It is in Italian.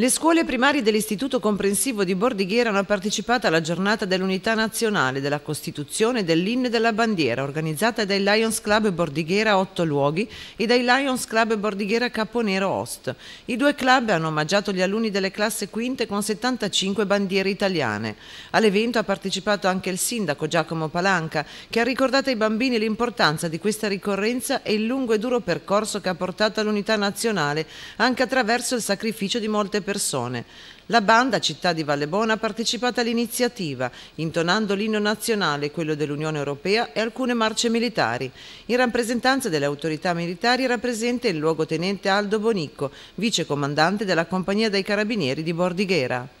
Le scuole primarie dell'Istituto Comprensivo di Bordighera hanno partecipato alla giornata dell'Unità Nazionale della Costituzione, dell'Inno e della Bandiera, organizzata dai Lions Club Bordighera Otto Luoghi e dai Lions Club Bordighera Caponero Ost. I due club hanno omaggiato gli alunni delle classi quinte con 75 bandiere italiane. All'evento ha partecipato anche il sindaco Giacomo Palanca, che ha ricordato ai bambini l'importanza di questa ricorrenza e il lungo e duro percorso che ha portato all'Unità Nazionale, anche attraverso il sacrificio di molte persone persone. La banda Città di Vallebona ha partecipato all'iniziativa, intonando l'inno nazionale, quello dell'Unione Europea e alcune marce militari. In rappresentanza delle autorità militari era presente il luogotenente Aldo Bonicco, vicecomandante della Compagnia dei Carabinieri di Bordighera.